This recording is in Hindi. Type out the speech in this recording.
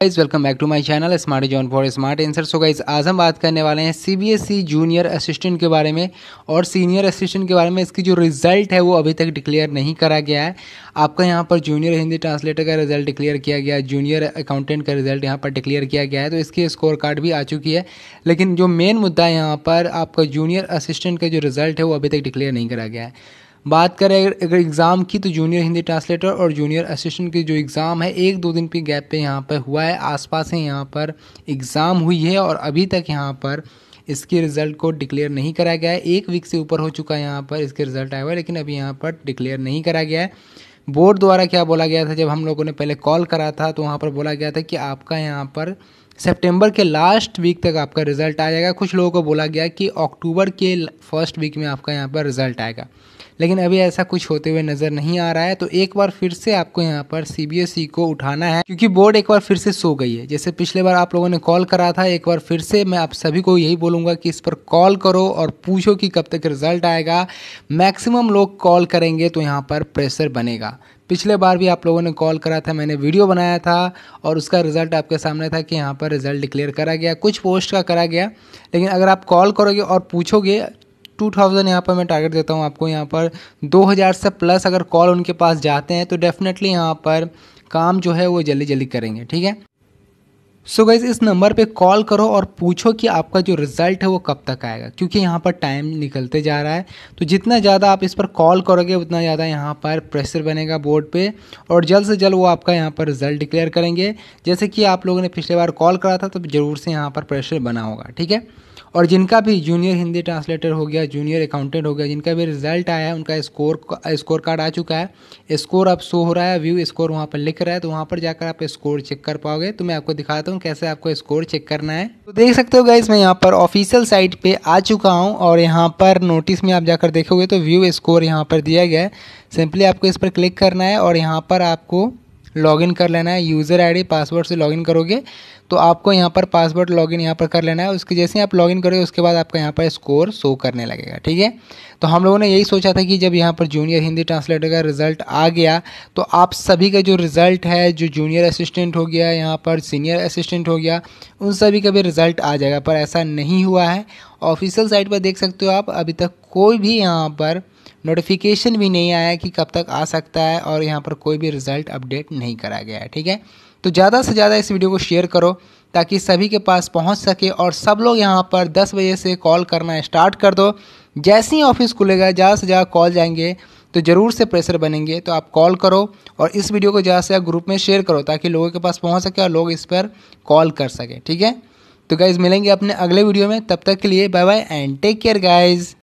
guys welcome back to my channel smart zone for smart answer so guys आज हम बात करने वाले हैं सीबीएसई जूनियर असिस्टेंट के बारे में और सीनियर असिस्टेंट के बारे में इसकी जो रिजल्ट है वो अभी तक डिक्लेयर नहीं करा गया है आपका यहाँ पर जूनियर हिंदी ट्रांसलेटर का रिजल्ट डिक्लेयर किया गया है जूनियर अकाउंटेंट का रिजल्ट यहाँ पर डिक्लेयर किया गया है तो इसकी स्कोर कार्ड भी आ चुकी है लेकिन जो मेन मुद्दा यहाँ पर आपका जूनियर असिस्टेंट का जो रिजल्ट है वो अभी तक डिक्लेयर नहीं करा गया है बात करें अगर एग्ज़ाम की तो जूनियर हिंदी ट्रांसलेटर और जूनियर असिस्टेंट की जो एग्ज़ाम है एक दो दिन पे गैप पे यहाँ पर हुआ है आसपास है यहाँ पर एग्ज़ाम हुई है और अभी तक यहाँ पर इसके रिज़ल्ट को डिक्लेयर नहीं करा गया है एक वीक से ऊपर हो चुका है यहाँ पर इसके रिज़ल्ट आया हुआ है लेकिन अभी यहाँ पर डिक्लेयर नहीं करा गया है बोर्ड द्वारा क्या बोला गया था जब हम लोगों ने पहले कॉल करा था तो वहाँ पर बोला गया था कि आपका यहाँ पर सेप्टेम्बर के लास्ट वीक तक आपका रिज़ल्ट आ जाएगा कुछ लोगों को बोला गया कि अक्टूबर के फर्स्ट वीक में आपका यहाँ पर रिज़ल्ट आएगा लेकिन अभी ऐसा कुछ होते हुए नज़र नहीं आ रहा है तो एक बार फिर से आपको यहाँ पर सी e को उठाना है क्योंकि बोर्ड एक बार फिर से सो गई है जैसे पिछले बार आप लोगों ने कॉल करा था एक बार फिर से मैं आप सभी को यही बोलूँगा कि इस पर कॉल करो और पूछो कि कब तक रिजल्ट आएगा मैक्सिमम लोग कॉल करेंगे तो यहाँ पर प्रेशर बनेगा पिछले बार भी आप लोगों ने कॉल करा था मैंने वीडियो बनाया था और उसका रिज़ल्ट आपके सामने था कि यहाँ पर रिज़ल्ट डिक्लेयर करा गया कुछ पोस्ट का करा गया लेकिन अगर आप कॉल करोगे और पूछोगे टू थाउजेंड यहाँ पर मैं टारगेट देता हूँ आपको यहाँ पर दो हज़ार से प्लस अगर कॉल उनके पास जाते हैं तो डेफिनेटली यहाँ पर काम जो है वो जल्दी जल्दी करेंगे ठीक है सो so गाइज इस नंबर पे कॉल करो और पूछो कि आपका जो रिज़ल्ट है वो कब तक आएगा क्योंकि यहाँ पर टाइम निकलते जा रहा है तो जितना ज़्यादा आप इस पर कॉल करोगे उतना ज़्यादा यहाँ पर प्रेशर बनेगा बोर्ड पे और जल्द से जल्द वो आपका यहाँ पर रिज़ल्ट डिक्लेयर करेंगे जैसे कि आप लोगों ने पिछले बार कॉल करा था तो ज़रूर से यहाँ पर प्रेशर बना होगा ठीक है और जिनका भी जूनियर हिंदी ट्रांसलेटर हो गया जूनियर अकाउंटेंट हो गया जिनका भी रिजल्ट आया है उनका स्कोर स्कोर कार्ड आ चुका है स्कोर अब शो हो रहा है व्यू स्कोर वहाँ पर लिख रहा है तो वहाँ पर जाकर आप स्कोर चेक कर पाओगे तो मैं आपको दिखाता हूँ कैसे आपको स्कोर चेक करना है तो देख सकते हो गाइज मैं यहाँ पर ऑफिशियल साइट पर आ चुका हूँ और यहाँ पर नोटिस में आप जाकर देखोगे तो व्यू स्कोर यहाँ पर दिया गया है सिंपली आपको इस पर क्लिक करना है और यहाँ पर आपको लॉगिन कर लेना है यूज़र आईडी पासवर्ड से लॉगिन करोगे तो आपको यहाँ पर पासवर्ड लॉगिन यहाँ पर कर लेना है उसके जैसे ही आप लॉगिन करोगे उसके बाद आपका यहाँ पर स्कोर शो करने लगेगा ठीक है तो हम लोगों ने यही सोचा था कि जब यहाँ पर जूनियर हिंदी ट्रांसलेटर का रिजल्ट आ गया तो आप सभी का जो रिजल्ट है जो जूनियर असिस्टेंट हो गया यहाँ पर सीनियर असिस्टेंट हो गया उन सभी का भी रिजल्ट आ जाएगा पर ऐसा नहीं हुआ है ऑफिशियल साइट पर देख सकते हो आप अभी तक कोई भी यहाँ पर नोटिफिकेशन भी नहीं आया कि कब तक आ सकता है और यहाँ पर कोई भी रिज़ल्ट अपडेट नहीं करा गया है ठीक है तो ज़्यादा से ज़्यादा इस वीडियो को शेयर करो ताकि सभी के पास पहुंच सके और सब लोग यहाँ पर 10 बजे से कॉल करना स्टार्ट कर दो जैसे ही ऑफिस खुलेगा ज़्यादा से ज़्यादा कॉल जाएंगे तो ज़रूर से प्रेशर बनेंगे तो आप कॉल करो और इस वीडियो को ज़्यादा से ज़्यादा ग्रुप में शेयर करो ताकि लोगों के पास पहुँच सके और लोग इस पर कॉल कर सकें ठीक है तो गाइज़ मिलेंगे अपने अगले वीडियो में तब तक के लिए bye bye and take care guys